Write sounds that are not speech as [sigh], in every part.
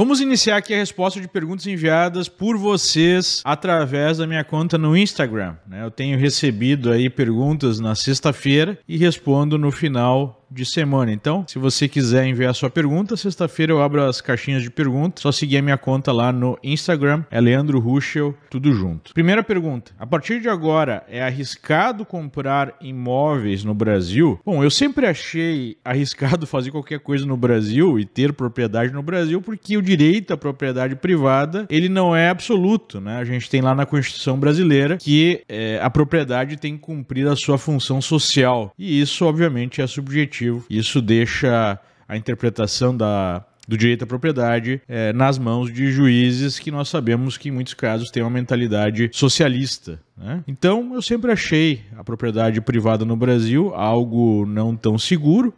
Vamos iniciar aqui a resposta de perguntas enviadas por vocês através da minha conta no Instagram. Né? Eu tenho recebido aí perguntas na sexta-feira e respondo no final de semana. Então, se você quiser enviar sua pergunta, sexta-feira eu abro as caixinhas de perguntas. Só seguir a minha conta lá no Instagram, é Leandro Ruschel, tudo junto. Primeira pergunta: a partir de agora é arriscado comprar imóveis no Brasil? Bom, eu sempre achei arriscado [laughs] fazer qualquer coisa no Brasil e ter propriedade no Brasil, porque o direito à propriedade privada ele não é absoluto, né? A gente tem lá na Constituição brasileira que é, a propriedade tem que cumprir a sua função social e isso, obviamente, é subjetivo isso deixa a interpretação da, do direito à propriedade é, nas mãos de juízes que nós sabemos que em muitos casos têm uma mentalidade socialista. Né? Então eu sempre achei a propriedade privada no Brasil algo não tão seguro.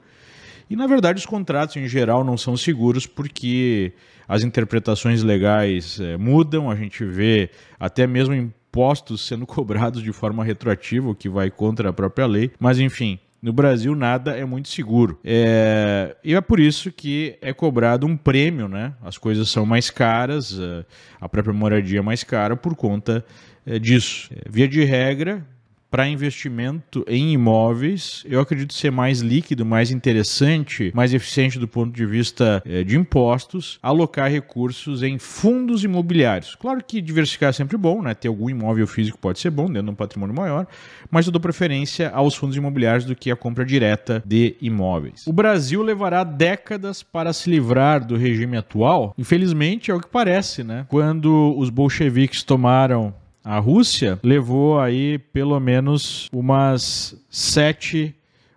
E na verdade os contratos em geral não são seguros porque as interpretações legais é, mudam, a gente vê até mesmo impostos sendo [laughs] cobrados de forma retroativa, o que vai contra a própria lei. Mas enfim, no Brasil, nada é muito seguro. É... E é por isso que é cobrado um prêmio, né? As coisas são mais caras, é, a própria moradia é mais cara por conta é, disso. É, via de regra, para investimento em imóveis, eu acredito ser mais líquido, mais interessante, mais eficiente do ponto de vista eh, de impostos, alocar recursos em fundos imobiliários. Claro que diversificar é sempre bom, né? Ter algum imóvel físico pode ser bom dentro de um patrimônio maior, mas eu dou preferência aos fundos imobiliários do que a compra direta de imóveis. O Brasil levará décadas para se livrar do regime atual. Infelizmente, é o que parece, né? Quando os bolcheviques tomaram a Rússia, levou aí pelo menos umas sete,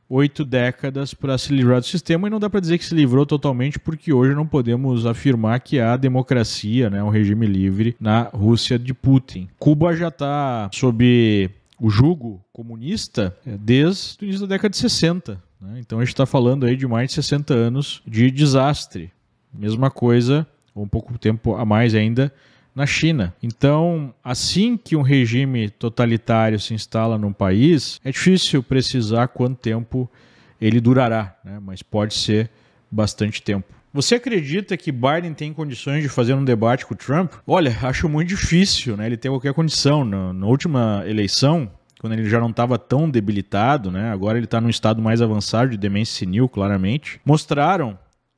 oito décadas para se livrar do sistema e não dá para dizer que se livrou totalmente, porque hoje não podemos afirmar que há democracia, né, um regime livre na Rússia de Putin. Cuba já está sob o jugo comunista é, desde o início da década de 60. Né? Então a gente está falando aí de mais de 60 anos de desastre. Mesma coisa, ou um pouco tempo a mais ainda, na China. Então, assim que um regime totalitário se instala num país, é difícil precisar quanto tempo ele durará, né? mas pode ser bastante tempo. Você acredita que Biden tem condições de fazer um debate com o Trump? Olha, acho muito difícil, né? Ele tem qualquer condição. Na, na última eleição, quando ele já não estava tão debilitado, né? Agora ele está num estado mais avançado de demência senil, claramente. Mostraram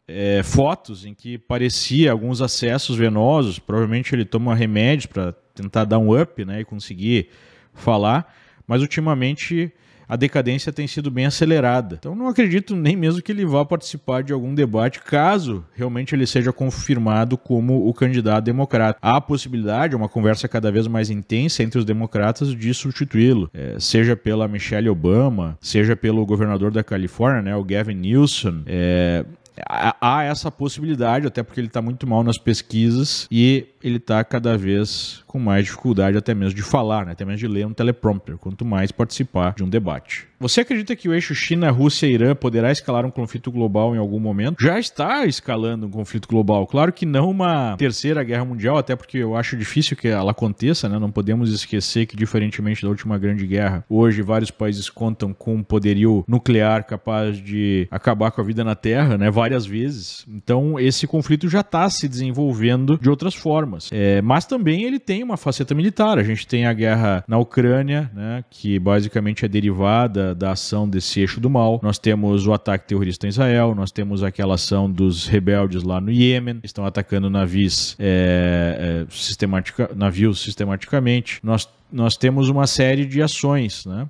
é, fotos em que parecia alguns acessos venosos, provavelmente ele toma remédios para tentar dar um up né, e conseguir falar, mas ultimamente a decadência tem sido bem acelerada. Então não acredito nem mesmo que ele vá participar de algum debate, caso realmente ele seja confirmado como o candidato democrata. Há a possibilidade, é uma conversa cada vez mais intensa entre os democratas, de substituí-lo, é, seja pela Michelle Obama, seja pelo governador da Califórnia, né, o Gavin Newsom. É, há essa possibilidade, até porque ele está muito mal nas pesquisas e ele está cada vez com mais dificuldade até mesmo de falar, né? até mesmo de ler um teleprompter, quanto mais participar de um debate. Você acredita que o eixo China, Rússia e Irã poderá escalar um conflito global em algum momento? Já está escalando um conflito global. Claro que não uma terceira guerra mundial, até porque eu acho difícil que ela aconteça, né? Não podemos esquecer que, diferentemente da última grande guerra, hoje vários países contam com um poderio nuclear capaz de acabar com a vida na Terra, né? Várias vezes. Então, esse conflito já está se desenvolvendo de outras formas. É, mas também ele tem uma faceta militar. A gente tem a guerra na Ucrânia, né? Que basicamente é derivada da, ação desse eixo do mal. Nós temos o ataque terrorista em Israel, nós temos aquela ação dos rebeldes lá no Iêmen, que estão atacando navios, é, é sistematica, navios sistematicamente. Nós, nós temos uma série de ações, né?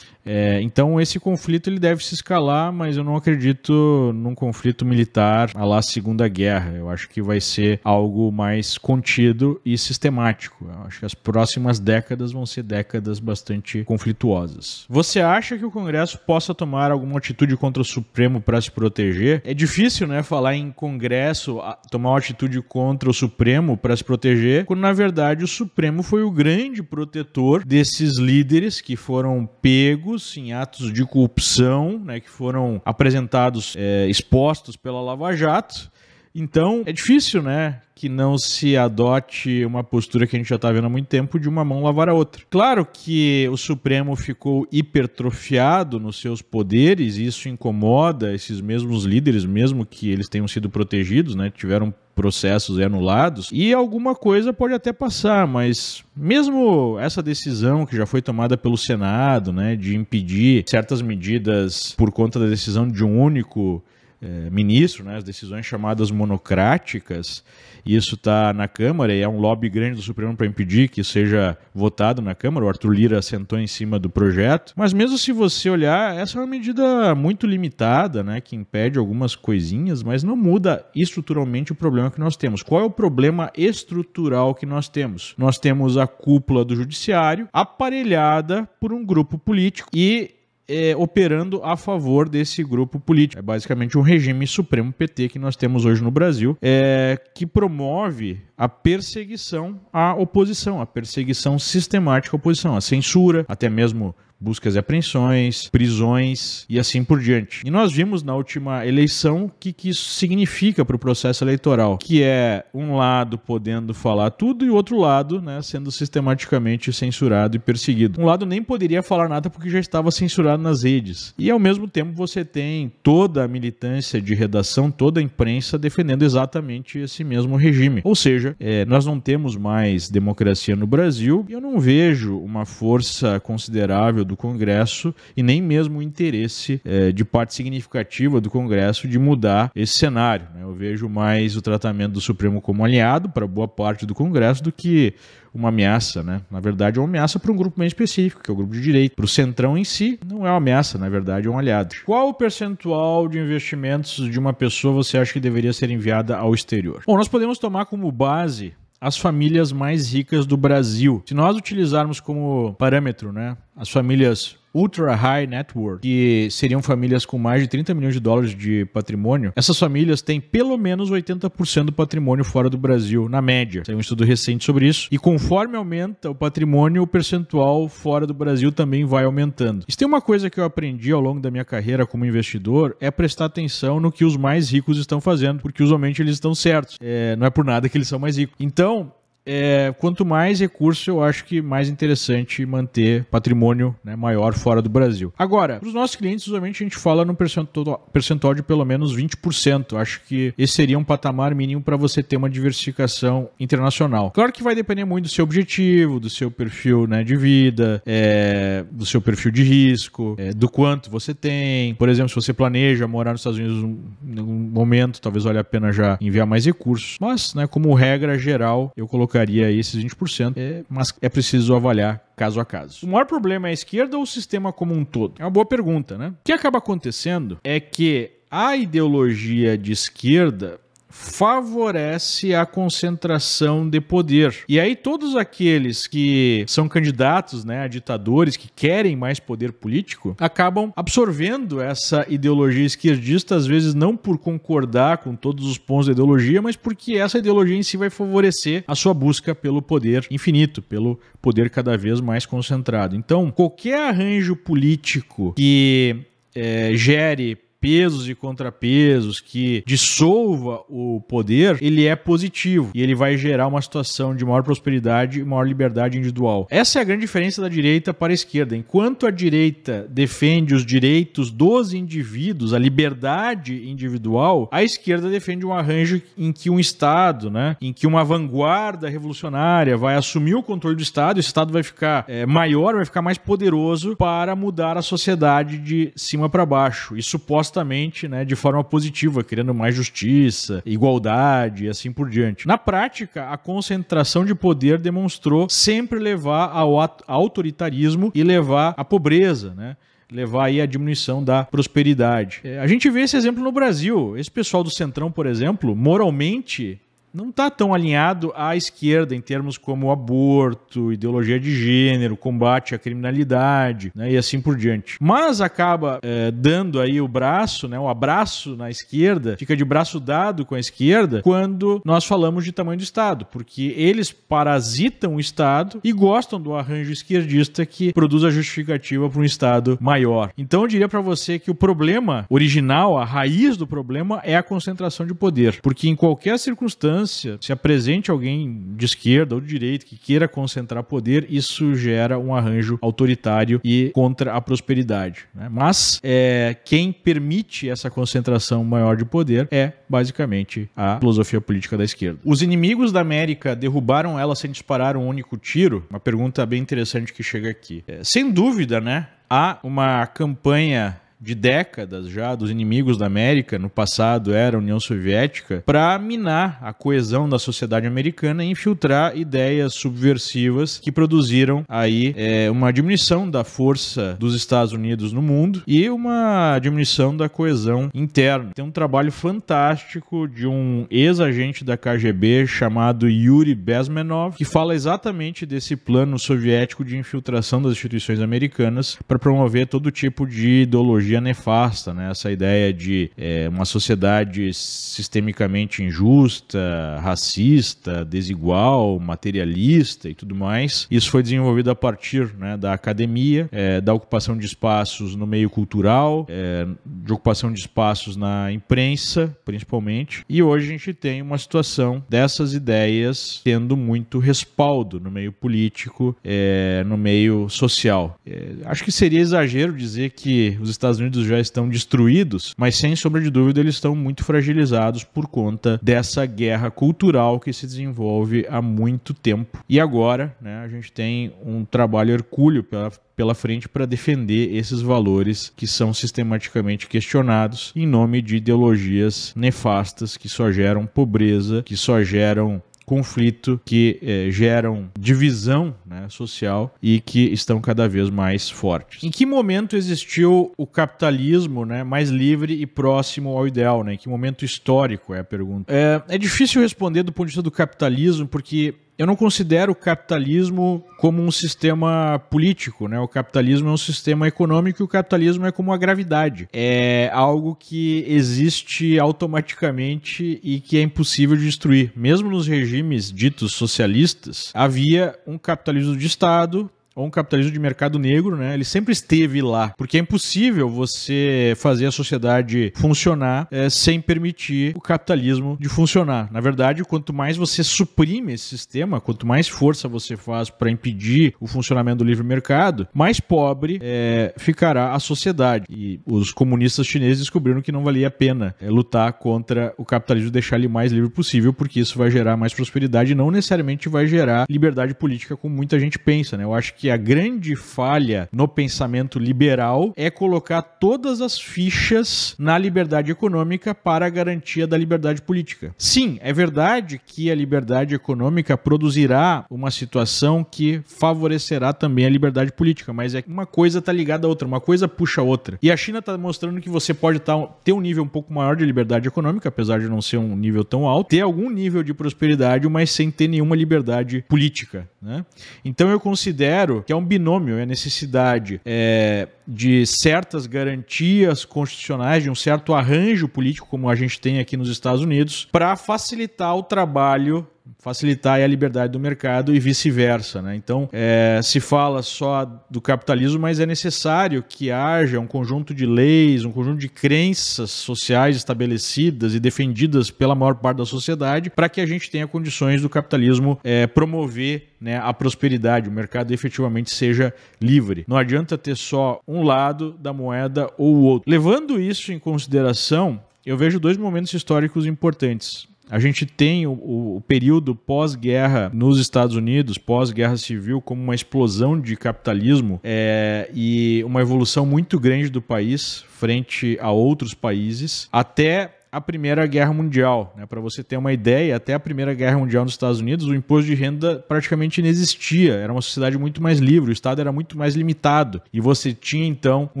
É, então esse conflito ele deve se escalar, mas eu não acredito num conflito militar à la Segunda Guerra. Eu acho que vai ser algo mais contido e sistemático. Eu acho que as próximas décadas vão ser décadas bastante conflituosas. Você acha que o Congresso possa tomar alguma atitude contra o Supremo para se proteger? É difícil, né, falar em Congresso tomar uma atitude contra o Supremo para se proteger, quando na verdade o Supremo foi o grande protetor desses líderes que foram pegos em atos de corrupção né, que foram apresentados, é, expostos pela Lava Jato. Então, é difícil, né, que não se adote uma postura que a gente já está vendo há muito tempo de uma mão lavar a outra. Claro que o Supremo ficou hipertrofiado nos seus poderes e isso incomoda esses mesmos líderes, mesmo que eles tenham sido protegidos, né, tiveram processos é anulados e alguma coisa pode até passar, mas mesmo essa decisão que já foi tomada pelo Senado, né, de impedir certas medidas por conta da decisão de um único eh, ministro, né, as decisões chamadas monocráticas, e isso está na Câmara, e é um lobby grande do Supremo para impedir que seja votado na Câmara. O Arthur Lira sentou em cima do projeto. Mas mesmo se você olhar, essa é uma medida muito limitada, né, que impede algumas coisinhas, mas não muda estruturalmente o problema que nós temos. Qual é o problema estrutural que nós temos? Nós temos a cúpula do judiciário aparelhada por um grupo político e é, operando a favor desse grupo político. É basicamente um regime supremo PT que nós temos hoje no Brasil, é, que promove a perseguição à oposição, a perseguição sistemática à oposição, a censura, até mesmo buscas e apreensões, prisões e assim por diante. E nós vimos na última eleição o que, que isso significa para o processo eleitoral, que é um lado podendo falar tudo e o outro lado né, sendo sistematicamente censurado e perseguido. Um lado nem poderia falar nada porque já estava censurado nas redes. E ao mesmo tempo você tem toda a militância de redação, toda a imprensa defendendo exatamente esse mesmo regime. Ou seja, é, nós não temos mais democracia no Brasil e eu não vejo uma força considerável do Congresso e nem mesmo o interesse é, de parte significativa do Congresso de mudar esse cenário. Né? Eu vejo mais o tratamento do Supremo como aliado para boa parte do Congresso do que uma ameaça, né? Na verdade, é uma ameaça para um grupo bem específico, que é o grupo de direito. Para o centrão em si, não é uma ameaça, na verdade, é um aliado. Qual o percentual de investimentos de uma pessoa você acha que deveria ser enviada ao exterior? Bom, nós podemos tomar como base as famílias mais ricas do Brasil. Se nós utilizarmos como parâmetro, né, as famílias Ultra High Net Worth, que seriam famílias com mais de 30 milhões de dólares de patrimônio, essas famílias têm pelo menos 80% do patrimônio fora do Brasil, na média. Tem um estudo recente sobre isso. E conforme aumenta o patrimônio, o percentual fora do Brasil também vai aumentando. Isso tem uma coisa que eu aprendi ao longo da minha carreira como investidor, é prestar atenção no que os mais ricos estão fazendo, porque usualmente eles estão certos. É, não é por nada que eles são mais ricos. Então, é, quanto mais recurso, eu acho que mais interessante manter patrimônio né, maior fora do Brasil. Agora, para os nossos clientes, usualmente a gente fala num percentual, percentual de pelo menos 20%. Acho que esse seria um patamar mínimo para você ter uma diversificação internacional. Claro que vai depender muito do seu objetivo, do seu perfil né, de vida, é, do seu perfil de risco, é, do quanto você tem. Por exemplo, se você planeja morar nos Estados Unidos em algum momento, talvez valha a pena já enviar mais recursos. Mas, né, como regra geral, eu coloco colocaria esses 20%, é, mas é preciso avaliar caso a caso. O maior problema é a esquerda ou o sistema como um todo? É uma boa pergunta, né? O que acaba acontecendo é que a ideologia de esquerda favorece a concentração de poder. E aí todos aqueles que são candidatos, né, a ditadores que querem mais poder político, acabam absorvendo essa ideologia esquerdista às vezes não por concordar com todos os pontos da ideologia, mas porque essa ideologia em si vai favorecer a sua busca pelo poder infinito, pelo poder cada vez mais concentrado. Então, qualquer arranjo político que é, gere pesos e contrapesos, que dissolva o poder, ele é positivo e ele vai gerar uma situação de maior prosperidade e maior liberdade individual. Essa é a grande diferença da direita para a esquerda. Enquanto a direita defende os direitos dos indivíduos, a liberdade individual, a esquerda defende um arranjo em que um Estado, né, em que uma vanguarda revolucionária vai assumir o controle do Estado, o Estado vai ficar é, maior, vai ficar mais poderoso para mudar a sociedade de cima para baixo. Isso posta supostamente né, de forma positiva, criando mais justiça, igualdade e assim por diante. Na prática, a concentração de poder demonstrou sempre levar ao autoritarismo e levar à pobreza, né? levar aí a diminuição da prosperidade. É, a gente vê esse exemplo no Brasil. Esse pessoal do Centrão, por exemplo, moralmente não está tão alinhado à esquerda em termos como aborto, ideologia de gênero, combate à criminalidade né, e assim por diante. Mas acaba é, dando aí o braço, né, o abraço na esquerda, fica de braço dado com a esquerda quando nós falamos de tamanho do Estado, porque eles parasitam o Estado e gostam do arranjo esquerdista que produz a justificativa para um Estado maior. Então eu diria para você que o problema original, a raiz do problema é a concentração de poder, porque em qualquer circunstância distância, se apresente alguém de esquerda ou de direita que queira concentrar poder, isso gera um arranjo autoritário e contra a prosperidade. Né? Mas é, quem permite essa concentração maior de poder é basicamente a filosofia política da esquerda. Os inimigos da América derrubaram ela sem disparar um único tiro? Uma pergunta bem interessante que chega aqui. É, sem dúvida, né? há uma campanha de décadas já dos inimigos da América, no passado era a União Soviética, para minar a coesão da sociedade americana e infiltrar ideias subversivas que produziram aí é, uma diminuição da força dos Estados Unidos no mundo e uma diminuição da coesão interna. Tem um trabalho fantástico de um ex-agente da KGB chamado Yuri Bezmenov, que fala exatamente desse plano soviético de infiltração das instituições americanas para promover todo tipo de ideologia ideologia nefasta, né? essa ideia de é, uma sociedade sistemicamente injusta, racista, desigual, materialista e tudo mais. Isso foi desenvolvido a partir né, da academia, é, da ocupação de espaços no meio cultural, é, de ocupação de espaços na imprensa, principalmente. E hoje a gente tem uma situação dessas ideias tendo muito respaldo no meio político, é, no meio social. É, acho que seria exagero dizer que os Estados Unidos Unidos já estão destruídos, mas sem sombra de dúvida eles estão muito fragilizados por conta dessa guerra cultural que se desenvolve há muito tempo. E agora, né, a gente tem um trabalho hercúleo pela, pela frente para defender esses valores que são sistematicamente questionados em nome de ideologias nefastas que só geram pobreza, que só geram conflito que eh, geram divisão né, social e que estão cada vez mais fortes. Em que momento existiu o capitalismo né, mais livre e próximo ao ideal? Né? Em que momento histórico é a pergunta? É, é difícil responder do ponto de vista do capitalismo porque eu não considero o capitalismo como um sistema político, né? O capitalismo é um sistema econômico e o capitalismo é como a gravidade. É algo que existe automaticamente e que é impossível de destruir. Mesmo nos regimes ditos socialistas, havia um capitalismo de Estado, ou um capitalismo de mercado negro, né? Ele sempre esteve lá, porque é impossível você fazer a sociedade funcionar é, sem permitir o capitalismo de funcionar. Na verdade, quanto mais você suprime esse sistema, quanto mais força você faz para impedir o funcionamento do livre mercado, mais pobre é, ficará a sociedade. E os comunistas chineses descobriram que não valia a pena é, lutar contra o capitalismo, deixar ele mais livre possível, porque isso vai gerar mais prosperidade e não necessariamente vai gerar liberdade política como muita gente pensa, né? Eu acho que que a grande falha no pensamento liberal é colocar todas as fichas na liberdade econômica para a garantia da liberdade política. Sim, é verdade que a liberdade econômica produzirá uma situação que favorecerá também a liberdade política, mas é que uma coisa está ligada à outra, uma coisa puxa a outra. E a China está mostrando que você pode tá, ter um nível um pouco maior de liberdade econômica, apesar de não ser um nível tão alto, ter algum nível de prosperidade, mas sem ter nenhuma liberdade política. Né? Então eu considero que é um binômio, é a necessidade é, de certas garantias constitucionais, de um certo arranjo político, como a gente tem aqui nos Estados Unidos, para facilitar o trabalho facilitar a liberdade do mercado e vice-versa. Né? Então, é, se fala só do capitalismo, mas é necessário que haja um conjunto de leis, um conjunto de crenças sociais estabelecidas e defendidas pela maior parte da sociedade para que a gente tenha condições do capitalismo é, promover né, a prosperidade, o mercado efetivamente seja livre. Não adianta ter só um lado da moeda ou o outro. Levando isso em consideração, eu vejo dois momentos históricos importantes. A gente tem o, o período pós-guerra nos Estados Unidos, pós-guerra civil, como uma explosão de capitalismo é, e uma evolução muito grande do país frente a outros países, até a Primeira Guerra Mundial. Né? Para você ter uma ideia, até a Primeira Guerra Mundial nos Estados Unidos, o imposto de renda praticamente não existia. Era uma sociedade muito mais livre, o Estado era muito mais limitado. E você tinha, então, um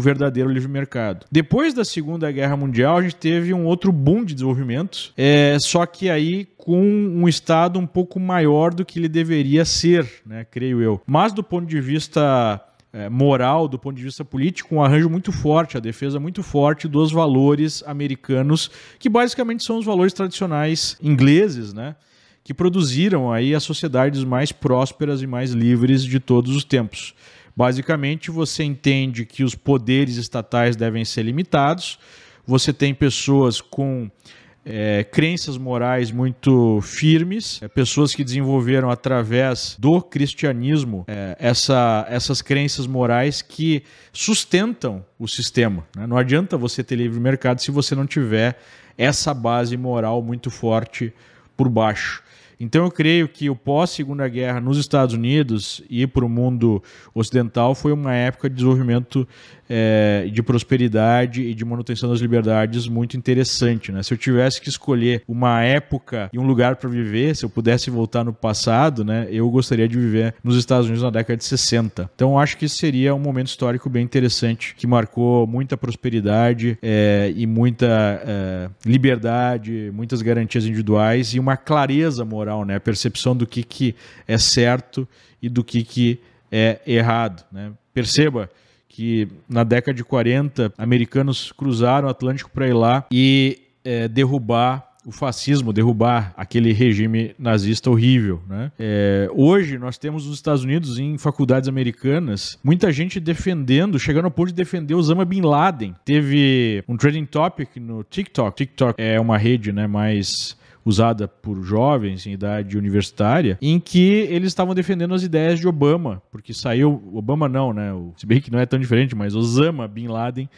verdadeiro livre mercado. Depois da Segunda Guerra Mundial, a gente teve um outro boom de desenvolvimento, é, só que aí com um Estado um pouco maior do que ele deveria ser, né? creio eu. Mas do ponto de vista é, moral, do ponto de vista político, um arranjo muito forte, a defesa muito forte dos valores americanos, que basicamente são os valores tradicionais ingleses, né? Que produziram aí as sociedades mais prósperas e mais livres de todos os tempos. Basicamente, você entende que os poderes estatais devem ser limitados, você tem pessoas com é, crenças morais muito firmes, é, pessoas que desenvolveram através do cristianismo é, essa, essas crenças morais que sustentam o sistema. Né? Não adianta você ter livre mercado se você não tiver essa base moral muito forte por baixo. Então eu creio que o pós-segunda guerra nos Estados Unidos e para o mundo ocidental foi uma época de desenvolvimento é, de prosperidade e de manutenção das liberdades muito interessante. Né? Se eu tivesse que escolher uma época e um lugar para viver, se eu pudesse voltar no passado, né, eu gostaria de viver nos Estados Unidos na década de 60. Então acho que seria um momento histórico bem interessante que marcou muita prosperidade é, e muita é, liberdade, muitas garantias individuais e uma clareza moral, né? a percepção do que, que é certo e do que, que é errado. Né? Perceba que na década de 40 americanos cruzaram o Atlântico para ir lá e é, derrubar o fascismo, derrubar aquele regime nazista horrível. Né? É, hoje, nós temos nos Estados Unidos, em faculdades americanas, muita gente defendendo, chegando ao ponto de defender Osama Bin Laden. Teve um trading topic no TikTok. TikTok é uma rede né, mais usada por jovens em idade universitária, em que eles estavam defendendo as ideias de Obama, porque saiu. Obama não, né? O, se bem que não é tão diferente, mas Osama Bin Laden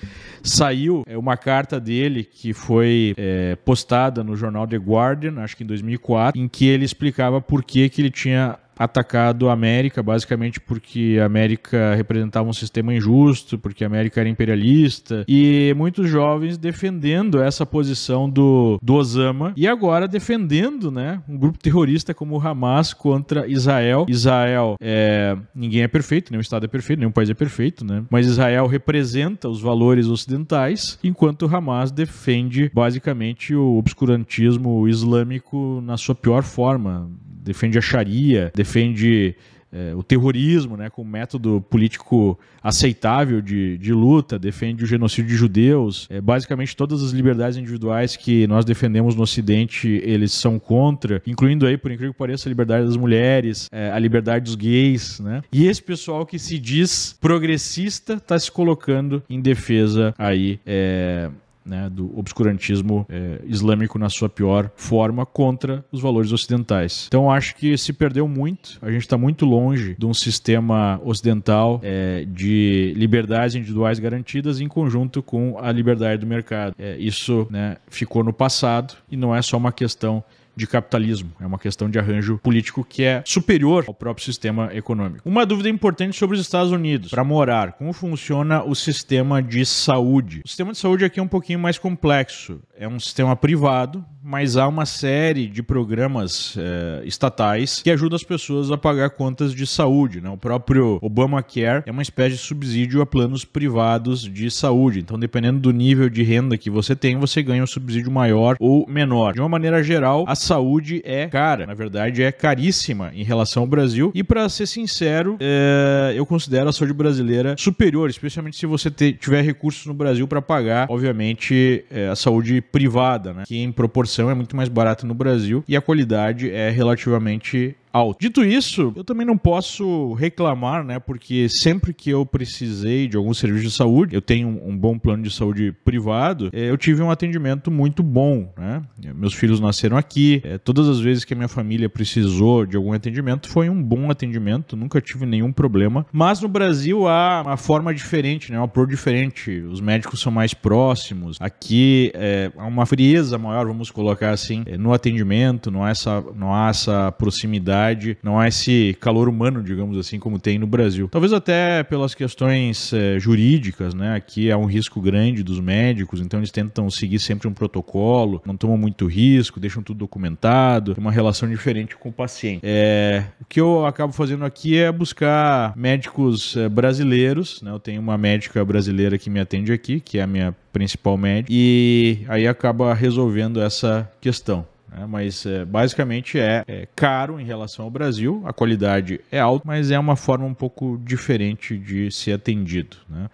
saiu é, uma carta dele que foi é, postada no jornal The Guardian, acho que em 2004, em que ele explicava por que, que ele tinha atacado a América, basicamente porque a América representava um sistema injusto, porque a América era imperialista, e muitos jovens defendendo essa posição do, do Osama, e agora defendendo né, um grupo terrorista como o Hamas contra Israel. Israel, é, ninguém é perfeito, nenhum Estado é perfeito, nenhum país é perfeito, né? mas Israel representa os valores ocidentais, enquanto o Hamas defende basicamente o obscurantismo islâmico na sua pior forma, defende a Sharia, defende eh, o terrorismo né, com método político aceitável de, de luta, defende o genocídio de judeus. É, basicamente, todas as liberdades individuais que nós defendemos no Ocidente, eles são contra, incluindo aí, por incrível que pareça, a liberdade das mulheres, eh, a liberdade dos gays. Né? E esse pessoal que se diz progressista está se colocando em defesa aí eh, né, do obscurantismo é, islâmico na sua pior forma contra os valores ocidentais. Então acho que se perdeu muito, a gente está muito longe de um sistema ocidental é, de liberdades individuais garantidas em conjunto com a liberdade do mercado. É, isso né, ficou no passado e não é só uma questão de capitalismo, é uma questão de arranjo político que é superior ao próprio sistema econômico. Uma dúvida importante sobre os Estados Unidos, para morar, como funciona o sistema de saúde? O sistema de saúde aqui é um pouquinho mais complexo, é um sistema privado, mas há uma série de programas é, estatais que ajudam as pessoas a pagar contas de saúde. Né? O próprio Obamacare é uma espécie de subsídio a planos privados de saúde. Então, dependendo do nível de renda que você tem, você ganha um subsídio maior ou menor. De uma maneira geral, a saúde é cara, na verdade, é caríssima em relação ao Brasil. E para ser sincero, é, eu considero a saúde brasileira superior, especialmente se você tiver recursos no Brasil para pagar, obviamente, é, a saúde privada, né? que em proporção produção é muito mais barata no Brasil e a qualidade é relativamente out. Dito isso, eu também não posso reclamar, né? Porque sempre que eu precisei de algum serviço de saúde, eu tenho um bom plano de saúde privado, eh, eu tive um atendimento muito bom, né? Meus filhos nasceram aqui, eh, todas as vezes que a minha família precisou de algum atendimento, foi um bom atendimento, nunca tive nenhum problema. Mas no Brasil há uma forma diferente, né? Um approach diferente. Os médicos são mais próximos, aqui é, há uma frieza maior, vamos colocar assim, no atendimento, não há essa, não há essa proximidade não há esse calor humano, digamos assim, como tem no Brasil. Talvez até pelas questões é, jurídicas, né? Aqui há um risco grande dos médicos, então eles tentam seguir sempre um protocolo, não tomam muito risco, deixam tudo documentado, tem uma relação diferente com o paciente. É, o que eu acabo fazendo aqui é buscar médicos é, brasileiros, né? Eu tenho uma médica brasileira que me atende aqui, que é a minha principal médica, e aí acaba resolvendo essa questão né? mas é, basicamente é, é, caro em relação ao Brasil, a qualidade é alta, mas é uma forma um pouco diferente de ser atendido. Né?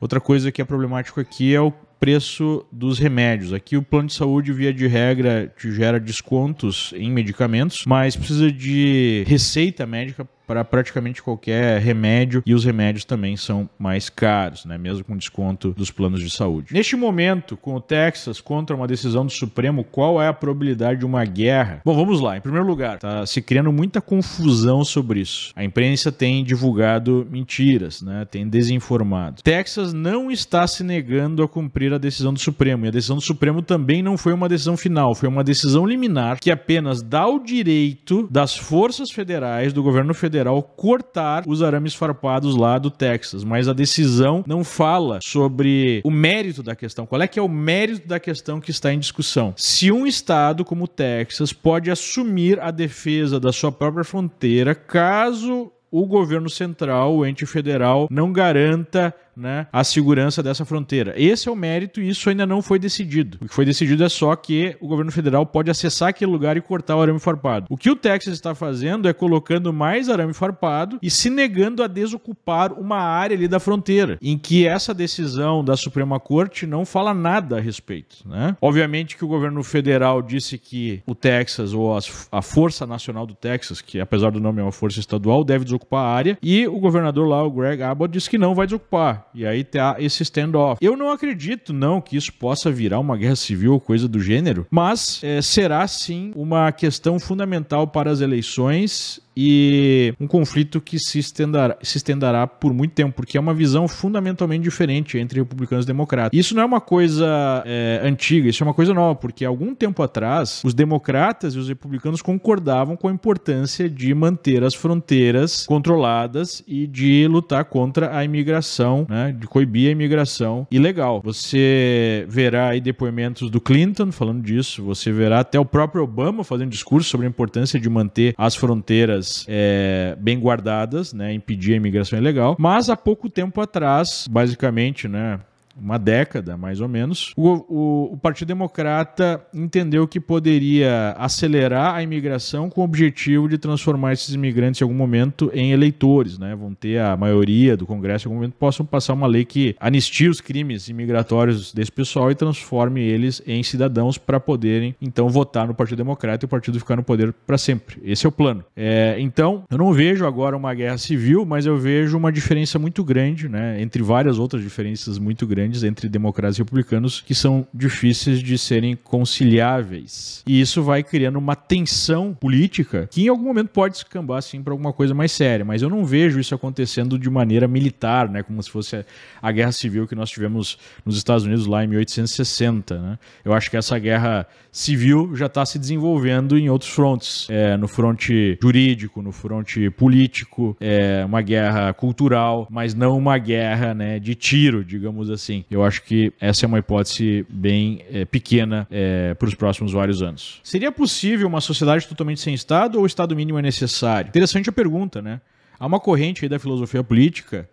Outra coisa que é problemático aqui é o preço dos remédios. Aqui o plano de saúde, via de regra, te gera descontos em medicamentos, mas precisa de receita médica para praticamente qualquer remédio e os remédios também são mais caros, né? mesmo com desconto dos planos de saúde. Neste momento, com o Texas contra uma decisão do Supremo, qual é a probabilidade de uma guerra? Bom, vamos lá. Em primeiro lugar, está se criando muita confusão sobre isso. A imprensa tem divulgado mentiras, né? tem desinformado. Texas não está se negando a cumprir a decisão do Supremo, e a decisão do Supremo também não foi uma decisão final, foi uma decisão liminar que apenas dá o direito das forças federais, do governo federal, federal cortar os arames farpados lá do Texas, mas a decisão não fala sobre o mérito da questão. Qual é que é o mérito da questão que está em discussão? Se um estado como o Texas pode assumir a defesa da sua própria fronteira caso o governo central, o ente federal, não garanta né, a segurança dessa fronteira. Esse é o mérito e isso ainda não foi decidido. O que foi decidido é só que o governo federal pode acessar aquele lugar e cortar o arame farpado. O que o Texas está fazendo é colocando mais arame farpado e se negando a desocupar uma área ali da fronteira, em que essa decisão da Suprema Corte não fala nada a respeito. Né? Obviamente que o governo federal disse que o Texas, ou as, a Força Nacional do Texas, que apesar do nome é uma força estadual, deve desocupar a área, e o governador lá, o Greg Abbott, disse que não vai desocupar. E aí tá esse standoff. Eu não acredito, não, que isso possa virar uma guerra civil ou coisa do gênero, mas é, será sim uma questão fundamental para as eleições e um conflito que se estenderá, se estenderá por muito tempo, porque é uma visão fundamentalmente diferente entre republicanos e democratas. Isso não é uma coisa é, antiga, isso é uma coisa nova, porque algum tempo atrás os democratas e os republicanos concordavam com a importância de manter as fronteiras controladas e de lutar contra a imigração, né, de coibir a imigração ilegal. Você verá aí depoimentos do Clinton falando disso, você verá até o próprio Obama fazendo discurso sobre a importância de manter as fronteiras regras é, bem guardadas, né, impedir a imigração ilegal. É Mas há pouco tempo atrás, basicamente, né, uma década, mais ou menos, o, o, o, Partido Democrata entendeu que poderia acelerar a imigração com o objetivo de transformar esses imigrantes em algum momento em eleitores, né? Vão ter a maioria do Congresso em algum momento possam passar uma lei que anistie os crimes imigratórios desse pessoal e transforme eles em cidadãos para poderem então votar no Partido Democrata e o partido ficar no poder para sempre. Esse é o plano. É, então, eu não vejo agora uma guerra civil, mas eu vejo uma diferença muito grande, né? Entre várias outras diferenças muito grandes grandes entre democratas e republicanos que são difíceis de serem conciliáveis. E isso vai criando uma tensão política que em algum momento pode escambar assim para alguma coisa mais séria, mas eu não vejo isso acontecendo de maneira militar, né, como se fosse a guerra civil que nós tivemos nos Estados Unidos lá em 1860, né? Eu acho que essa guerra civil já está se desenvolvendo em outros frontes, é, no fronte jurídico, no fronte político, é, uma guerra cultural, mas não uma guerra, né, de tiro, digamos assim assim. Eu acho que essa é uma hipótese bem é, pequena é, para os próximos vários anos. Seria possível uma sociedade totalmente sem Estado ou o Estado mínimo é necessário? Interessante a pergunta, né? Há uma corrente aí da filosofia política,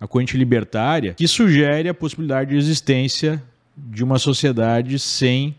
a corrente libertária, que sugere a possibilidade de existência de uma sociedade sem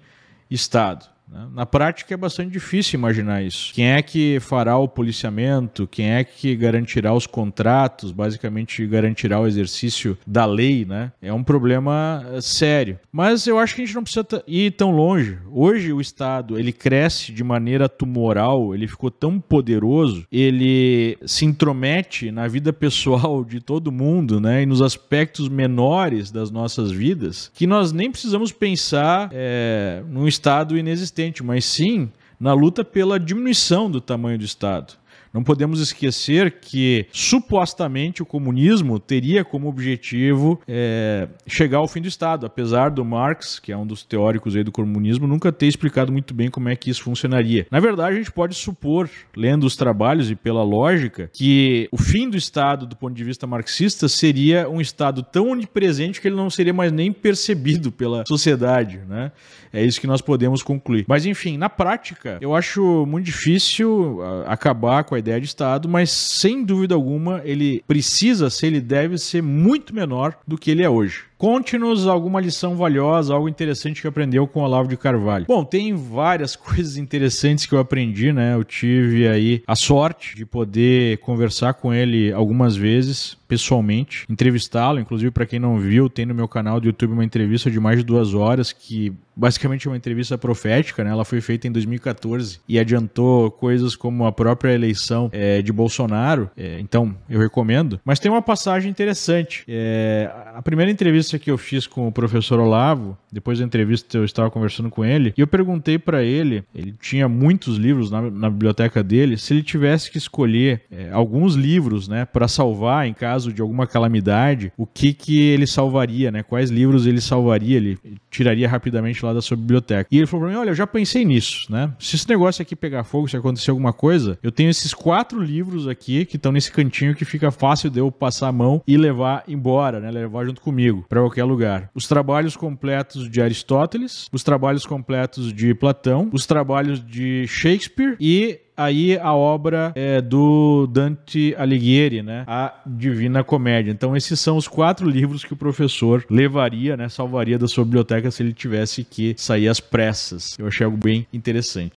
Estado. Né? Na prática é bastante difícil imaginar isso. Quem é que fará o policiamento? Quem é que garantirá os contratos? Basicamente garantirá o exercício da lei, né? É um problema eh, sério. Mas eu acho que a gente não precisa ir tão longe. Hoje o Estado ele cresce de maneira tumoral, ele ficou tão poderoso, ele se intromete na vida pessoal de todo mundo, né? E nos aspectos menores das nossas vidas, que nós nem precisamos pensar é, num Estado inexistente existente, mas sim na luta pela diminuição do tamanho do Estado. Não podemos esquecer que supostamente o comunismo teria como objetivo é, chegar ao fim do Estado, apesar do Marx, que é um dos teóricos aí do comunismo, nunca ter explicado muito bem como é que isso funcionaria. Na verdade, a gente pode supor, lendo os trabalhos e pela lógica, que o fim do Estado, do ponto de vista marxista, seria um Estado tão onipresente que ele não seria mais nem percebido pela sociedade, né? É isso que nós podemos concluir. Mas enfim, na prática, eu acho muito difícil ah, acabar com a ideia de Estado, mas sem dúvida alguma ele precisa ser, ele deve ser muito menor do que ele é hoje. Conte-nos alguma lição valiosa, algo interessante que aprendeu com o Olavo de Carvalho. Bom, tem várias [laughs] coisas interessantes que eu aprendi, né? Eu tive aí a sorte de poder conversar com ele algumas vezes pessoalmente, entrevistá-lo. Inclusive, para quem não viu, tem no meu canal do YouTube uma entrevista de mais de duas horas, que basicamente é uma entrevista profética, né? Ela foi feita em 2014 e adiantou coisas como a própria eleição é, de Bolsonaro. É, então, eu recomendo. Mas tem uma passagem interessante. É, a primeira entrevista entrevista que eu fiz com o professor Olavo, depois da entrevista eu estava conversando com ele, e eu perguntei para ele, ele tinha muitos livros na, na, biblioteca dele, se ele tivesse que escolher é, alguns livros, né, para salvar em caso de alguma calamidade, o que que ele salvaria, né? Quais livros ele salvaria, ele tiraria rapidamente lá da sua biblioteca. E ele falou para mim, olha, eu já pensei nisso, né? Se esse negócio aqui pegar fogo, se acontecer alguma coisa, eu tenho esses quatro livros aqui que estão nesse cantinho que fica fácil de eu passar a mão e levar embora, né? Levar junto comigo para qualquer lugar. Os trabalhos completos de Aristóteles, os trabalhos completos de Platão, os trabalhos de Shakespeare e aí a obra é, do Dante Alighieri, né? A Divina Comédia. Então esses são os quatro livros que o professor levaria, né? Salvaria da sua biblioteca se ele tivesse que sair às pressas. Eu achei algo bem interessante.